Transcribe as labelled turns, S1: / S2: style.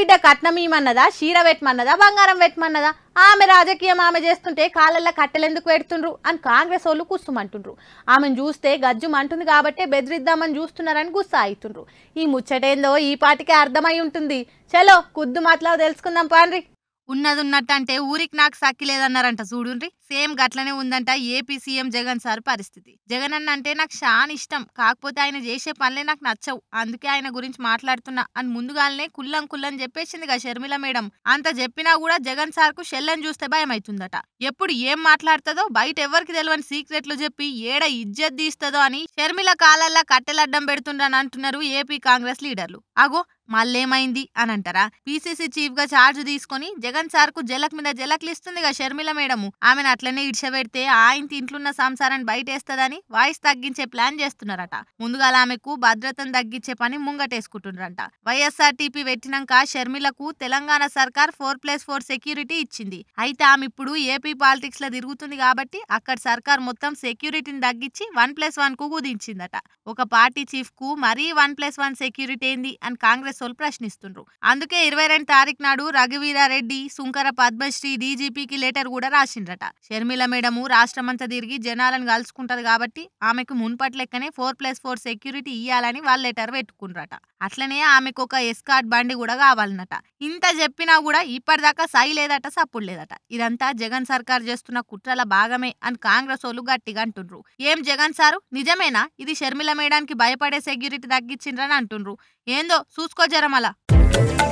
S1: బిడ్డ కట్నం ఇమ్మన్నదా షీర పెట్టమన్నదా బంగారం పెట్టమన్నదా ఆమె రాజకీయం ఆమె చేస్తుంటే కాళ్ళల్లో కట్టెలెందుకు పెడుతుండ్రు అని కాంగ్రెస్ వాళ్ళు కూర్చోమంటుండ్రు ఆమెను చూస్తే అంటుంది కాబట్టే బెదిరిద్దామని చూస్తున్నారని గుస్సా అవుతుండ్రు ఈ ముచ్చటేందో ఈ పాటికే అర్థమై ఉంటుంది చలో కుద్దు మాటలో తెలుసుకుందాం పాండ్రి ఉన్నది ఉన్నట్టు అంటే ఊరికి నాకు సక్కి లేదన్నారంట చూడుండ్రి సేమ్ గట్లనే ఉందంట ఏపీ సీఎం జగన్ సార్ పరిస్థితి జగన్ అన్న అంటే నాకు చాలా ఇష్టం కాకపోతే ఆయన చేసే పనులే నాకు నచ్చవు అందుకే ఆయన గురించి మాట్లాడుతున్నా అని ముందుగానే కుల్లం కుల్లం చెప్పేసిందిగా షర్మిల మేడం అంత చెప్పినా కూడా జగన్ సార్ కు షెల్లని చూస్తే భయం అవుతుందట ఎప్పుడు ఏం మాట్లాడుతుందో బయట ఎవరికి తెలియని సీక్రెట్లు చెప్పి ఏడ ఇజ్జత్ తీస్తుందో అని షర్మిల కాలల్లా కట్టెలడ్డం పెడుతుండని అంటున్నారు ఏపీ కాంగ్రెస్ లీడర్లు అగో మళ్ళేమైంది అని అంటారా పీసీసీ చీఫ్ గా చార్జ్ తీసుకుని జగన్ సార్ కు జలక్ మీద జలక్లు ఇస్తుందిగా షర్మిల మేడము ఆమెను అట్లనే ఇడ్చబెడితే ఆయన ఇంట్లున్న సంసారాన్ని బయటేస్తదని వాయిస్ తగ్గించే ప్లాన్ చేస్తున్నారట ముందుగా ఆమెకు భద్రతను తగ్గించే పని ముంగటేసుకుంటున్నారంట వైఎస్ఆర్ టీపీ పెట్టినాక షర్మిలకు తెలంగాణ సర్కార్ ఫోర్ ప్లస్ ఫోర్ సెక్యూరిటీ ఇచ్చింది అయితే ఆమె ఇప్పుడు ఏపీ పాలిటిక్స్ లో తిరుగుతుంది కాబట్టి అక్కడ సర్కార్ మొత్తం సెక్యూరిటీని తగ్గించి వన్ ప్లస్ వన్ కు కుదించిందట ఒక పార్టీ చీఫ్ కు మరీ వన్ ప్లస్ వన్ సెక్యూరిటీ ఏంది అని కాంగ్రెస్ కాంగ్రెస్ ప్రశ్నిస్తుండ్రు అందుకే ఇరవై రెండు తారీఖు నాడు రఘువీరారెడ్డి సుంకర పద్మశ్రీ డీజీపీకి లెటర్ కూడా రాసిండ్రట షర్మిల మేడము రాష్ట్రమంతా తిరిగి జనాలను కలుసుకుంటది కాబట్టి ఆమెకు మున్పటి లెక్కనే ఫోర్ ప్లస్ ఫోర్ సెక్యూరిటీ ఇయ్యాలని వాళ్ళ లెటర్ పెట్టుకుండ్రట అట్లనే ఆమెకు ఒక ఎస్కార్ట్ బండి కూడా కావాలన్నట ఇంత చెప్పినా కూడా ఇప్పటిదాకా సై లేదట సప్పుడు లేదట ఇదంతా జగన్ సర్కార్ చేస్తున్న కుట్రల భాగమే అని కాంగ్రెస్ వాళ్ళు గట్టిగా అంటుండ్రు ఏం జగన్ సారు నిజమేనా ఇది షర్మిల మేడానికి భయపడే సెక్యూరిటీ తగ్గించిండ్రని అంటుండ్రు ఏందో చూసుకో नको जरा मला